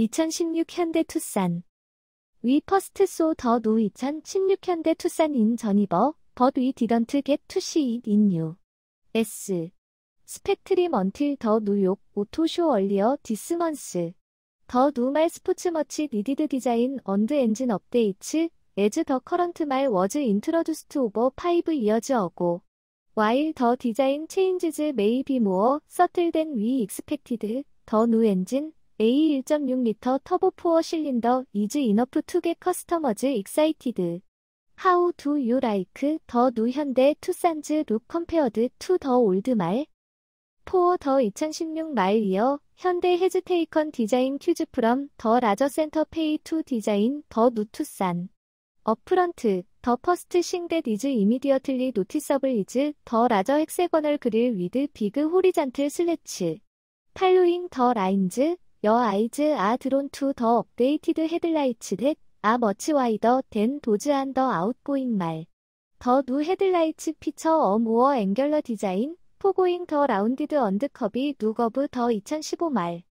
2016 현대 투싼 위 퍼스트 소더노2016 현대 투싼 인 전이버 but we d i d n 인유 s 스펙트림 언틸 더 뉴욕 오토쇼 얼리어 디스먼스 더 노말 스포츠 머치 니디드 디자인 언드 엔진 업데이츠 에즈 더 커런트 말 워즈 인트로듀스트 오버 5 이어즈 어고 w h 더 디자인 체인지즈 메이비 모어 서틀 댄위 익스펙티드 더노 엔진 A 1.6L 터보 포어 실린더 이즈 이너프 u g 커스터머즈 익사이티드 o m e r s e x c i How do you like the new 현대 투싼즈 l 컴페어드 o 더 올드 말? 포어 더2016 말이어 현대 헤즈테이컨 디자인 퀴즈 프럼 더 라저 센터 페이 투 디자인 더 누투싼 어프런트 더 퍼스트 싱댓 이즈 이미디어틀리 노티서블 이즈 더 라저 헥세거널 그릴 위드 비그 호리잔틀 슬래치 팔로잉 더 라인즈 여 아이즈 아 드론 투더 업데이티드 헤드라이츠 댓아 머치 와이더 댄 도즈 안더 아웃고잉 말. 더누 헤드라이츠 피처 어 모어 앵결러 디자인 포고잉 더 라운디드 언드컵이 누거브 더2015 말.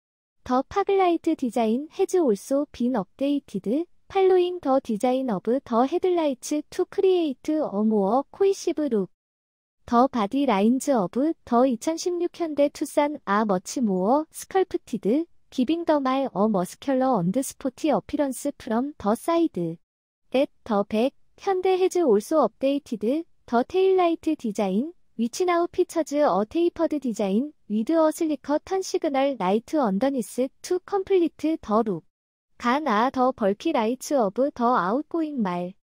더 파글라이트 디자인 헤즈 올소 빈 업데이티드 팔로잉 더 디자인 어브 더 헤드라이츠 투 크리에이트 어 모어 코이시브 룩. 더 바디 라인즈 어브 더 2016 현대 투싼 아 머치 모어 스컬프티드 giving the mile a muscular and sporty appearance from the side. At the back, Hyundai has also updated the taillight design, which now features a tapered design with a slicker turn signal light underneath to complete the look. 가나 더 벌키 라이츠 오브 더 아웃고잉 말.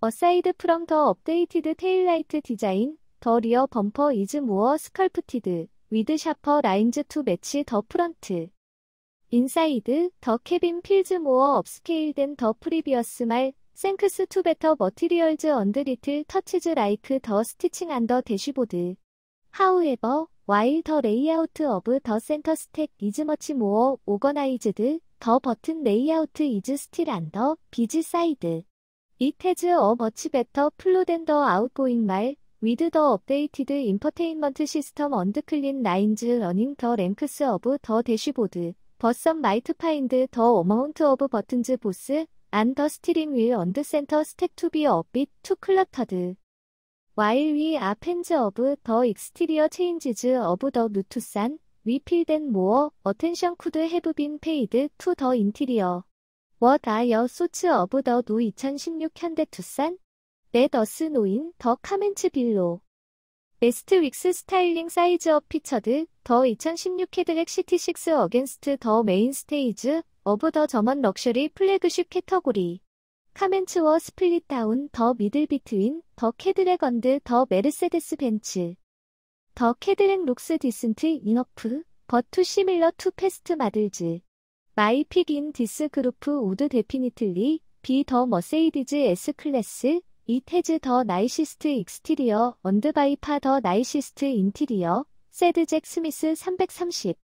어사이드 프롬 더 업데이티드 테일라이트 디자인 더 리어 범퍼 이즈 모어 스컬프티드 위드 샤퍼 라인즈 투 매치 더 프런트 인사이드 더 케빈 필즈 모어 업스케일된 더 프리비어스 말 생크스 투 베터 머티리얼즈 언드 리틀 터치즈 라이크 더 스티칭 안더 대쉬보드 하우에버 while the layout of the center stack is much more organized, the button layout is still under busy side. It has a much better flow than the outgoing 말, with the updated infotainment system and clean lines running the ranks of the dashboard. 버썸 마이트 파인드 더 어마운트 오브 버튼즈 보스 안더 스티링 윌 언드 센터 스택 투비 업빗 투 클러터드 와일 위 아펜즈 오브 더 익스티리어 체인지즈 오브 더 누투산 위필된 모어 어텐션 쿠드 해브빈 페이드 투 더 인티리어 What are your thoughts of the no 2016 현대 투싼? Let us know in the comments below. 베스트 윅스 스타일링 사이즈업 피처드 더 2016 캐드렉 시티 6 어겐스트 더 메인 스테이즈 어브 더 점원 럭셔리 플래그십 캐터고리 카멘츠워 스플릿 다운 더 미들 비트윈 더 캐드렉 언드 더 메르세데스 벤츠 더 캐드렉 룩스 디슨트 인어프 버투 시밀러 투 패스트 마들즈 마이 픽인 디스 그룹프 우드 데피니틀리 비더 머세이디즈 S 클래스 이태즈 더 나이시스트 익스티리어 언드바이파 더 나이시스트 인티리어 세드잭 스미스 330